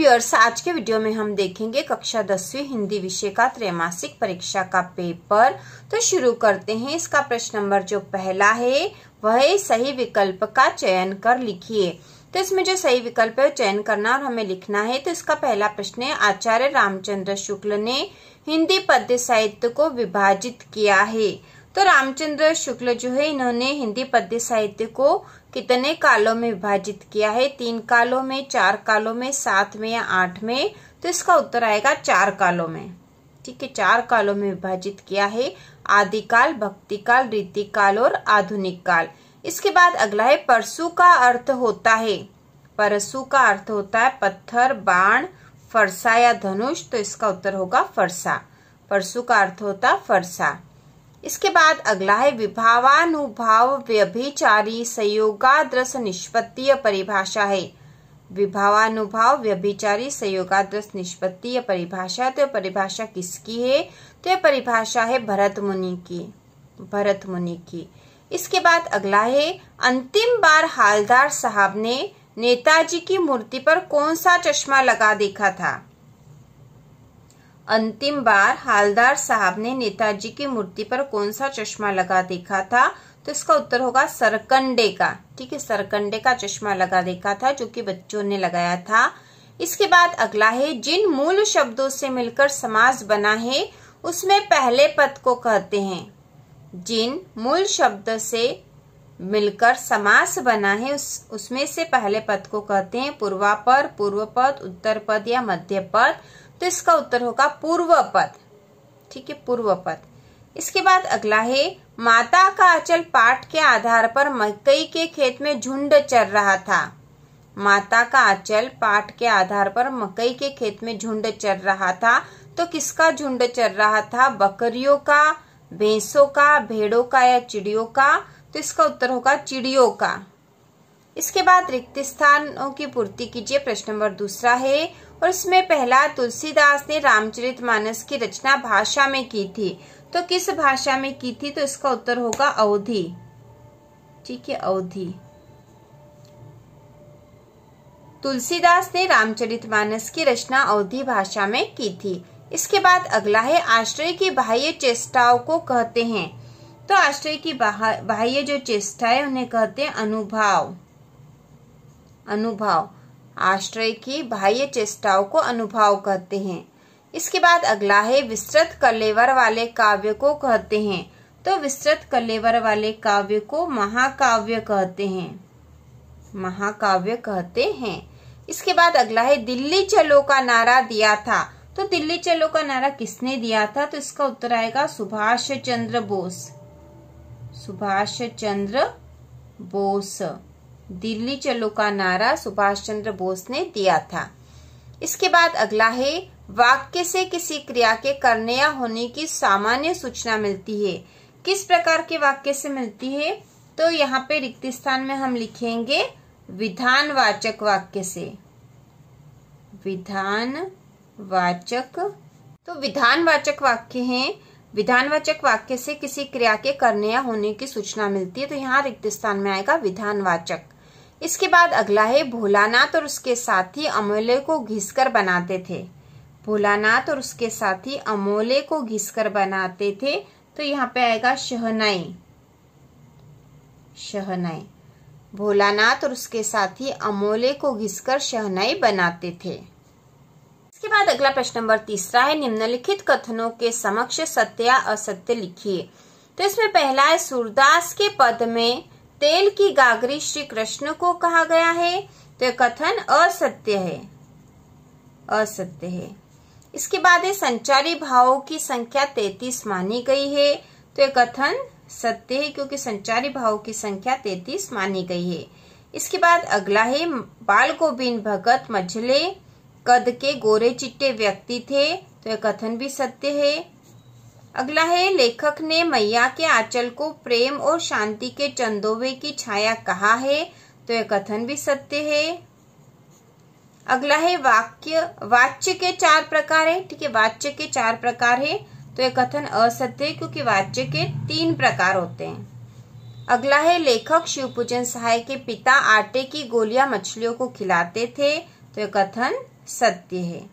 viewers आज के video में हम देखेंगे कक्षा दसवीं हिंदी विषय का त्रैमासिक परीक्षा का पेपर तो शुरू करते हैं इसका प्रश्न नंबर जो पहला है वह सही विकल्प का चयन कर लिखिए तो इसमें जो सही विकल्प है चयन करना और हमें लिखना है तो इसका पहला प्रश्न है आचार्य रामचंद्र शुक्ल ने हिंदी पद्य साहित्य को विभाजित किया है तो रामचंद्र शुक्ल जो है इन्होंने हिंदी पद्य साहित्य को कितने कालों में विभाजित किया है तीन कालों में चार कालों में सात में या आठ में तो इसका उत्तर आएगा चार कालों में ठीक है चार कालों में विभाजित किया है आदिकाल भक्तिकाल रीतिकाल और आधुनिक काल इसके बाद अगला है परसु का अर्थ होता है परसु का अर्थ होता है पत्थर बाण फरसा या धनुष तो इसका उत्तर होगा फरसा परसु का अर्थ होता फरसा इसके बाद अगला है विभावानुभाव व्यभिचारी संयोगाद्रस निष्पत्ति परिभाषा है विभावानुभाव व्यभिचारी संयोगाद्रस निष्पत्ति परिभाषा तो परिभाषा किसकी है तो यह परिभाषा है भरत मुनि की भरत मुनि की इसके बाद अगला है अंतिम बार हालदार साहब ने नेताजी की मूर्ति पर कौन सा चश्मा लगा देखा था अंतिम बार हालदार साहब ने नेताजी की मूर्ति पर कौन सा चश्मा लगा देखा था तो इसका उत्तर होगा सरकंडे का ठीक है सरकंडे का चश्मा लगा देखा था जो कि बच्चों ने लगाया था इसके बाद अगला है जिन मूल शब्दों से मिलकर समास बना है उसमें पहले पद को कहते हैं जिन मूल शब्द से मिलकर समास बना है उस उसमें से पहले पद को कहते हैं पूर्वापर पूर्व पद उत्तर पद या मध्य पद तो इसका उत्तर होगा पूर्व पद ठीक है पूर्व पद इसके बाद अगला है माता का अचल पाठ के आधार पर मकई के खेत में झुंड चर रहा था माता का अचल पाठ के आधार पर मकई के खेत में झुंड चर रहा था तो किसका झुंड चर रहा था बकरियों का भैंसों का भेड़ों का या चिड़ियों का तो इसका उत्तर होगा चिड़ियों का इसके बाद रिक्त स्थानों की पूर्ति कीजिए प्रश्न नंबर दूसरा है और इसमें पहला तुलसीदास ने रामचरितमानस की रचना भाषा में की थी तो किस भाषा में की थी तो इसका उत्तर होगा अवधि ठीक है अवधि तुलसीदास ने रामचरितमानस की रचना अवधि भाषा में की थी इसके बाद अगला है आश्रय की बाह्य चेष्टाओं को कहते हैं तो आश्रय की बाह्य जो चेष्टा है उन्हें कहते हैं अनुभाव अनुभाव आश्रय की बाह्य चेष्टाओं को अनुभाव कहते हैं इसके बाद अगला है विस्तृत कलेवर वाले काव्य को कहते हैं तो विस्तृत कलेवर वाले काव्य को महाकाव्य कहते हैं महाकाव्य कहते हैं इसके बाद अगला है दिल्ली चलो का नारा दिया था तो दिल्ली चलो का नारा किसने दिया था तो इसका उत्तर आएगा सुभाष चंद्र बोस सुभाष चंद्र बोस दिल्ली चलो का नारा सुभाष चंद्र बोस ने दिया था इसके बाद अगला है वाक्य से किसी क्रिया के करने या होने की सामान्य सूचना मिलती है किस प्रकार के वाक्य से मिलती है तो यहाँ पे रिक्त स्थान में हम लिखेंगे विधानवाचक वाक्य से विधान वाचक तो विधानवाचक वाक्य हैं विधानवाचक वाक्य से किसी क्रिया के करने या होने की सूचना मिलती है तो यहाँ रिक्त स्थान में आएगा विधानवाचक इसके बाद अगला है भोलानाथ और उसके साथी अमोले को घिसकर बनाते थे भोलानाथ और उसके साथी अमोले को घिसकर बनाते थे तो यहाँ पे आएगा शहनाई शहनाई भोलानाथ और उसके साथी अमोले को घिसकर शहनाई बनाते थे इसके बाद अगला प्रश्न नंबर तीसरा है निम्नलिखित कथनों के समक्ष सत्य असत्य लिखिए तो इसमें पहला है सूरदास के पद में तेल की गागरी श्री कृष्ण को कहा गया है तो यह कथन असत्य है असत्य है इसके बाद ये संचारी भावों की संख्या तैतीस मानी गई है तो यह कथन सत्य है क्योंकि संचारी भावों की संख्या तैतीस मानी गई है इसके बाद अगला है बाल गोविंद भगत मझले कद के गोरे चिट्टे व्यक्ति थे तो यह कथन भी सत्य है अगला है लेखक ने मैया के आंचल को प्रेम और शांति के चंदोवे की छाया कहा है तो यह कथन भी सत्य है अगला है वाक्य वाच्य के चार प्रकार है ठीक है वाच्य के चार प्रकार है तो यह कथन असत्य है क्योंकि वाच्य के तीन प्रकार होते हैं अगला है लेखक शिवपूजन सहाय के पिता आटे की गोलियां मछलियों को खिलाते थे तो यह कथन सत्य है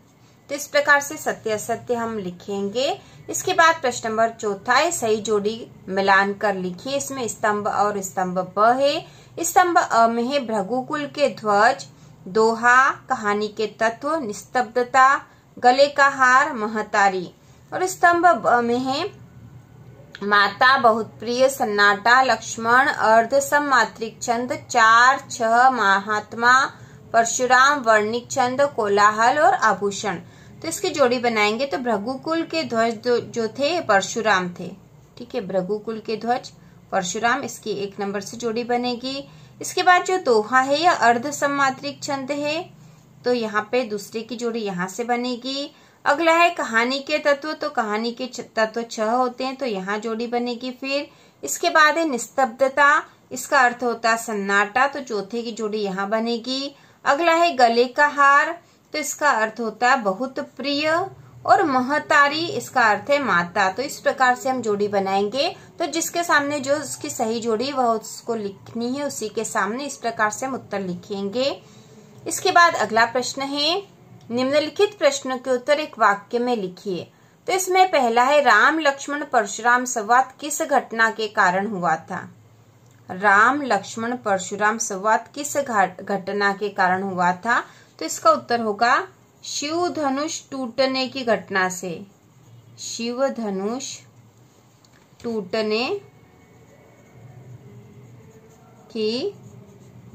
तो इस प्रकार से सत्य असत्य हम लिखेंगे इसके बाद प्रश्न नंबर चौथा है सही जोड़ी मिलान कर लिखिए इसमें स्तंभ और स्तंभ ब है स्तंभ अ में है भ्रगुकुल के ध्वज दोहा कहानी के तत्व निस्तब्धता गले का हार महतारी और स्तंभ ब में है माता बहुत प्रिय सन्नाटा लक्ष्मण अर्ध सम्मात्रिक छंद चार छह महात्मा परशुराम वर्णिक छंद कोलाहल और आभूषण तो इसकी जोड़ी बनाएंगे तो भ्रगुकुल के ध्वज जो थे परशुराम थे ठीक है भ्रगुकुल के ध्वज परशुराम इसकी एक नंबर से जोड़ी बनेगी इसके बाद जो दोहा है या अर्ध सम्मात्रिक छंद है तो यहाँ पे दूसरे की जोड़ी यहाँ से बनेगी अगला है कहानी के तत्व तो कहानी के तत्व छह होते हैं तो यहाँ जोड़ी बनेगी फिर इसके बाद है निस्तब्धता इसका अर्थ होता है सन्नाटा तो चौथे की जोड़ी यहाँ बनेगी अगला है गले का हार तो इसका अर्थ होता है बहुत प्रिय और महतारी इसका अर्थ है माता तो इस प्रकार से हम जोड़ी बनाएंगे तो जिसके सामने जो उसकी सही जोड़ी वह उसको लिखनी है उसी के सामने इस प्रकार से हम उत्तर लिखेंगे इसके बाद अगला प्रश्न है निम्नलिखित प्रश्न के उत्तर एक वाक्य में लिखिए तो इसमें पहला है राम लक्ष्मण परशुराम संवाद किस घटना के कारण हुआ था राम लक्ष्मण परशुराम संवाद किस घटना के कारण हुआ था तो इसका उत्तर होगा शिव धनुष टूटने की घटना से शिव धनुष टूटने की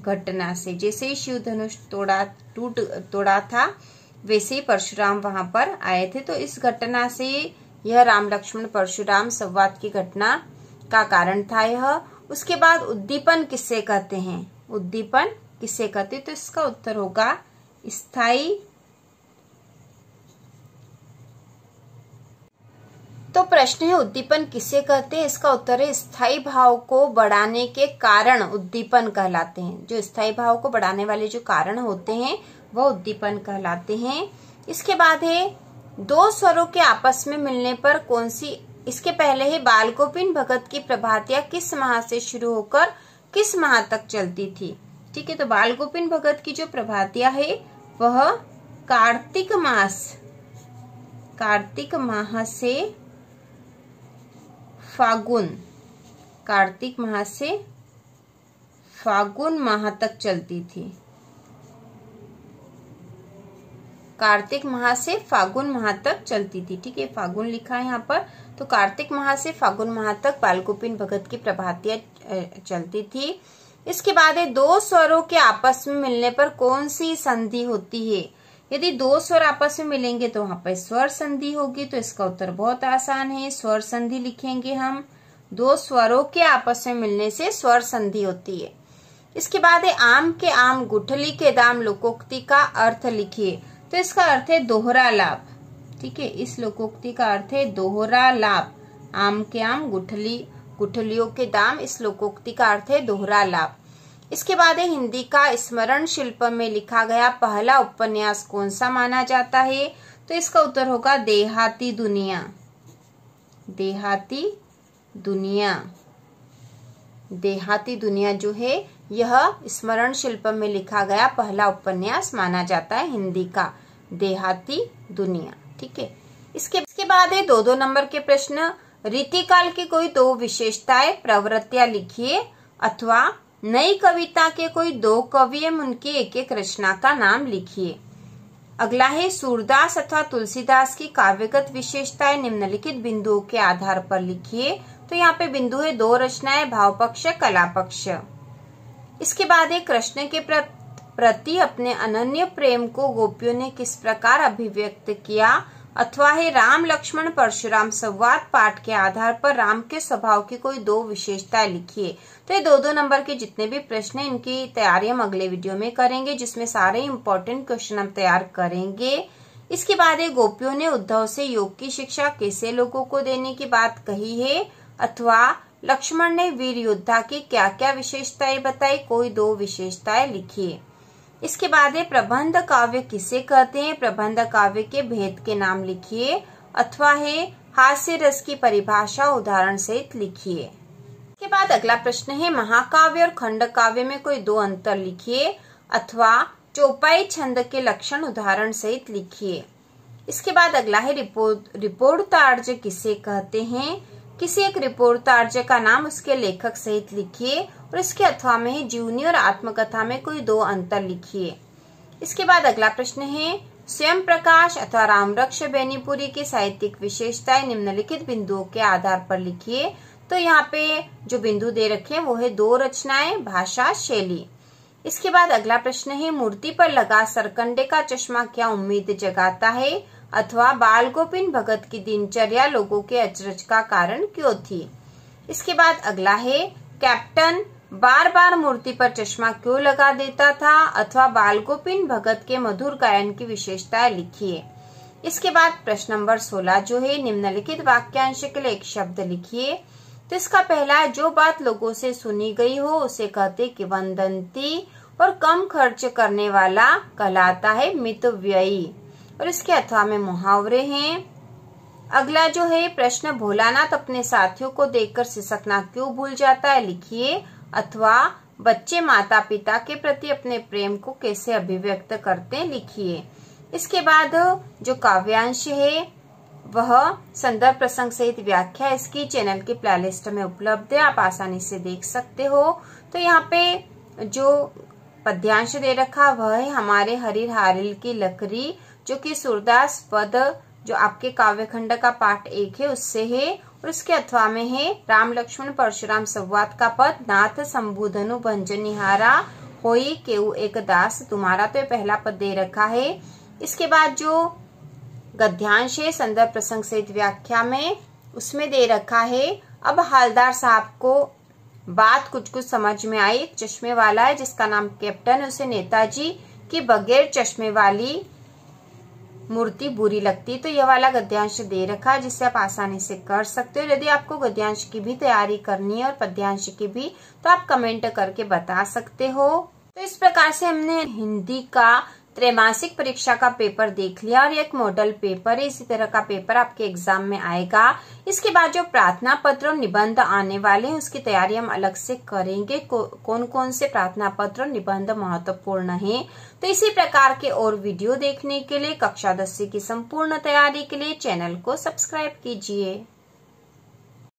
घटना से जैसे ही शिव धनुष तोड़ा टूट तोड़ा था वैसे ही परशुराम वहां पर आए थे तो इस घटना से यह राम लक्ष्मण परशुराम संवाद की घटना का कारण था यह उसके बाद उद्दीपन किससे कहते हैं उद्दीपन किससे कहते तो इसका उत्तर होगा स्थाई तो प्रश्न है उद्दीपन किसे कहते हैं इसका उत्तर है स्थायी भाव को बढ़ाने के कारण उद्दीपन कहलाते हैं जो स्थाई भाव को बढ़ाने वाले जो कारण होते हैं वह उद्दीपन कहलाते हैं इसके बाद है दो स्वरों के आपस में मिलने पर कौन सी इसके पहले ही बाल गोपिन भगत की प्रभातिया किस माह से शुरू होकर किस माह तक चलती थी ठीक है तो बाल गोपिन भगत की जो प्रभातिया है वह कार्तिक मास कार्तिक माह से फागुन कार्तिक माह से फागुन माह तक चलती थी कार्तिक माह से फागुन माह तक चलती थी ठीक है फागुन लिखा है यहाँ पर तो कार्तिक माह से फागुन माह तक बालगोपिन भगत की प्रभातियां चलती थी इसके बाद है दो स्वरों के आपस में मिलने पर कौन सी संधि होती है यदि दो स्वर आपस में मिलेंगे तो वहां पर स्वर संधि होगी तो इसका उत्तर बहुत आसान है स्वर संधि लिखेंगे हम दो स्वरों के आपस में मिलने से स्वर संधि होती है इसके बाद है आम के आम गुठली के दाम लोकोक्ति का अर्थ लिखिए तो इसका अर्थ है दोहरा लाभ ठीक है इस लोकोक्ति का अर्थ है दोहरा लाभ आम के आम गुठली कुठलियों के दाम श्लोकोक्ति का अर्थ है दोहरा लाभ इसके बाद है हिंदी का स्मरण शिल्प में लिखा गया पहला उपन्यास कौन सा माना जाता है तो इसका उत्तर होगा देहाती दुनिया देहाती दुनिया देहाती दुनिया जो है यह स्मरण शिल्प में लिखा गया पहला उपन्यास माना जाता है हिंदी का देहाती दुनिया ठीक है इसके इसके बाद है दो दो नंबर के प्रश्न रीतिकाल की कोई दो विशेषताएं प्रवृत्तियां लिखिए अथवा नई कविता के कोई दो कवि एवं उनकी एक एक रचना का नाम लिखिए अगला है सूरदास अथवा तुलसीदास की काव्यगत विशेषताएं निम्नलिखित बिंदुओं के आधार पर लिखिए तो यहाँ पे बिंदु है दो रचनाएं भाव पक्ष कला पक्ष इसके बाद है कृष्ण के प्रति अपने अनन्य प्रेम को गोपियों ने किस प्रकार अभिव्यक्त किया अथवा है राम लक्ष्मण परशुराम संवाद पाठ के आधार पर राम के स्वभाव की कोई दो विशेषता लिखिए तो ये दो दो नंबर के जितने भी प्रश्न हैं इनकी तैयारी हम अगले वीडियो में करेंगे जिसमें सारे इम्पोर्टेंट क्वेश्चन हम तैयार करेंगे इसके बाद ये गोपियों ने उद्धव से योग की शिक्षा कैसे लोगों को देने की बात कही है अथवा लक्ष्मण ने वीर योद्धा की क्या क्या विशेषताएं बताई कोई दो विशेषताएं लिखिए इसके बाद है प्रबंध काव्य किसे कहते हैं प्रबंध काव्य के भेद के नाम लिखिए अथवा है हास्य रस की परिभाषा उदाहरण सहित लिखिए के बाद अगला प्रश्न है महाकाव्य और खंड काव्य में कोई दो अंतर लिखिए अथवा चौपाई छंद के लक्षण उदाहरण सहित लिखिए इसके बाद अगला है रिपोर्ट तार्ज किसे कहते हैं किसी एक रिपोर्टार्य तो का नाम उसके लेखक सहित लिखिए और इसके अथवा में ही जीवनी और आत्मकथा में कोई दो अंतर लिखिए इसके बाद अगला प्रश्न है स्वयं प्रकाश अथवा रामरक्ष बेनीपुरी की साहित्यिक विशेषताएं निम्नलिखित बिंदुओं के आधार पर लिखिए तो यहाँ पे जो बिंदु दे रखे हैं वो है दो रचनाएं भाषा शैली इसके बाद अगला प्रश्न है मूर्ति पर लगा सरकंडे का चश्मा क्या उम्मीद जगाता है अथवा बाल गोपिन भगत की दिनचर्या लोगों के अचरज का कारण क्यों थी इसके बाद अगला है कैप्टन बार बार मूर्ति पर चश्मा क्यों लगा देता था अथवा बाल गोपिन भगत के मधुर गायन की विशेषता लिखिए इसके बाद प्रश्न नंबर सोलह जो है निम्नलिखित वाक्यांश के लिए एक शब्द लिखिए तो इसका पहला जो बात लोगों से सुनी गई हो उसे कहते कि वंदंती और कम खर्च करने वाला कहलाता है व्ययी और इसके अथवा में मुहावरे हैं अगला जो है प्रश्न भोलानाथ अपने साथियों को देखकर सिसकना क्यों भूल जाता है लिखिए अथवा बच्चे माता पिता के प्रति अपने प्रेम को कैसे अभिव्यक्त करते हैं लिखिए इसके बाद जो काव्यांश है वह संदर्भ प्रसंग सहित व्याख्या इसकी चैनल के प्लेलिस्ट में उपलब्ध है आप आसानी से देख सकते हो तो यहाँ पे जो पद्यांश दे रखा वह है हमारे हरिहारिल की लकड़ी जो कि सूरदास पद जो आपके काव्य खंड का पाठ एक है उससे है और उसके अथवा में है राम लक्ष्मण परशुराम संवाद का पद नाथ संबोधनु भंजन निहारा हो एक दास तुम्हारा तो पहला पद दे रखा है इसके बाद जो गद्यांश है संदर्भ प्रसंग सहित व्याख्या में उसमें दे रखा है अब हालदार साहब को बात कुछ कुछ समझ में आई चश्मे वाला है जिसका नाम कैप्टन उसे नेताजी की बगैर चश्मे वाली मूर्ति बुरी लगती तो यह वाला गद्यांश दे रखा है जिससे आप आसानी से कर सकते हो यदि आपको गद्यांश की भी तैयारी करनी है और पद्यांश की भी तो आप कमेंट करके बता सकते हो तो इस प्रकार से हमने हिंदी का त्रैमासिक परीक्षा का पेपर देख लिया और एक मॉडल पेपर है इसी तरह का पेपर आपके एग्जाम में आएगा इसके बाद जो प्रार्थना पत्र और निबंध आने वाले हैं उसकी तैयारी हम अलग से करेंगे कौन कौन से प्रार्थना पत्र और निबंध महत्वपूर्ण हैं तो इसी प्रकार के और वीडियो देखने के लिए कक्षा दसवीं की संपूर्ण तैयारी के लिए चैनल को सब्सक्राइब कीजिए